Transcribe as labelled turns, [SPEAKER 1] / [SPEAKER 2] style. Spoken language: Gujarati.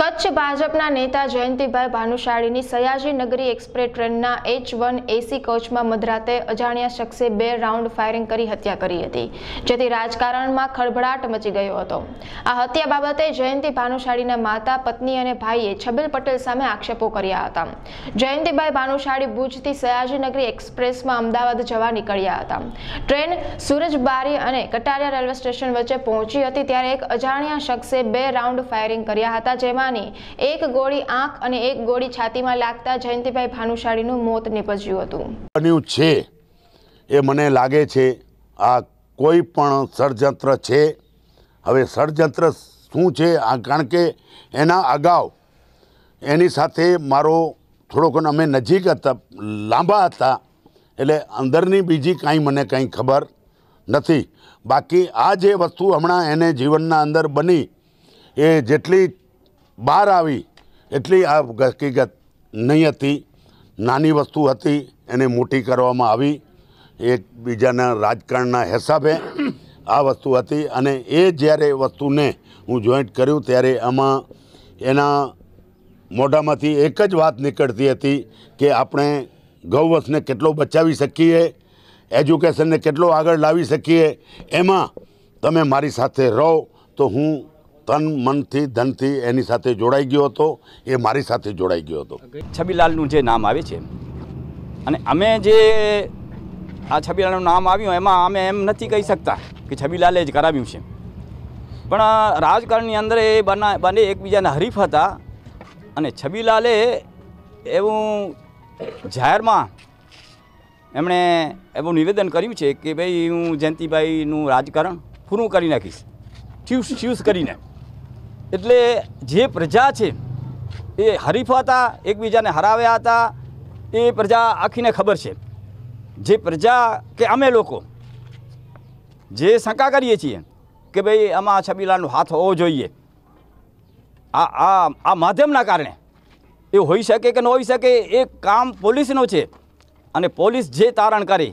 [SPEAKER 1] કચ્છ ભાજપના નેતા જયંતિભાઈ ભાનુશાળીની સયાજી નગરી એક્સપ્રેસ ટ્રેનના એચ વન એસી કોચમાં મધરાતે અજાણ્યા શખ્સે બે રાઉન્ડ ફાયરિંગ કરી હત્યા કરી હતી જેથી રાજકારણમાં ખળભળાટ મચી ગયો હતો આ હત્યા બાબતે જયંતિ ભાનુશાળીના માતા પત્ની અને ભાઈએ છબીલ પટેલ સામે આક્ષેપો કર્યા હતા જયંતિભાઈ ભાનુશાળી ભુજથી સયાજી નગરી એક્સપ્રેસમાં અમદાવાદ જવા નીકળ્યા હતા ટ્રેન સુરજબારી અને કટારિયા રેલવે સ્ટેશન વચ્ચે પહોંચી હતી ત્યારે એક અજાણ્યા શખ્સે બે રાઉન્ડ ફાયરિંગ કર્યા હતા જેમાં પોતાને એક ગોળી આંખ અને એક ગોળી છાતીમાં લાગતા જયંતિભાઈ ભાનુશાળીનું મોત નીપજ્યું હતું
[SPEAKER 2] બન્યું છે એ મને લાગે છે આ કોઈ પણ ષડયંત્ર છે હવે ષડયંત્ર શું છે આ કારણ કે એના અગાઉ એની સાથે મારો થોડોક અમે નજીક હતા લાંબા હતા એટલે અંદરની બીજી કાંઈ મને કંઈ ખબર નથી બાકી આ જે વસ્તુ હમણાં એને જીવનના અંદર બની એ જેટલી બહાર આવી એટલી આ હકીકત નહીં હતી નાની વસ્તુ હતી એને મોટી કરવામાં આવી એકબીજાના રાજકારણના હિસાબે આ વસ્તુ હતી અને એ જ્યારે વસ્તુને હું જોઈન્ટ કર્યું ત્યારે આમાં એના મોઢામાંથી એક જ વાત નીકળતી હતી કે આપણે ગૌવંશને કેટલો બચાવી શકીએ એજ્યુકેશનને કેટલો આગળ લાવી શકીએ એમાં તમે મારી સાથે રહો તો હું તન મનથી ધનથી એની સાથે જોડાઈ ગયો હતો એ મારી સાથે જોડાઈ ગયો હતો
[SPEAKER 3] છબીલાલનું જે નામ આવે છે અને અમે જે આ છબીલાલનું નામ આવ્યું એમાં અમે એમ નથી કહી શકતા કે છબીલાલે જ કરાવ્યું છે પણ રાજકારણની અંદર એ બના બને એકબીજાના હરીફ હતા અને છબીલાલે એવું જાહેરમાં એમણે એવું નિવેદન કર્યું છે કે ભાઈ હું જયંતિભાઈનું રાજકારણ પૂરું કરી નાખીશ ઠ્યુસ ઠ્યુસ કરીને એટલે જે પ્રજા છે એ હરીફ હતા એકબીજાને હરાવ્યા હતા એ પ્રજા આખીને ખબર છે જે પ્રજા કે અમે લોકો જે શંકા કરીએ છીએ કે ભાઈ આમાં છબીલાનો હાથ હોવો જોઈએ આ આ આ માધ્યમના કારણે એ હોઈ શકે કે ન હોઈ શકે એ કામ પોલીસનો છે અને પોલીસ જે તારણ કરે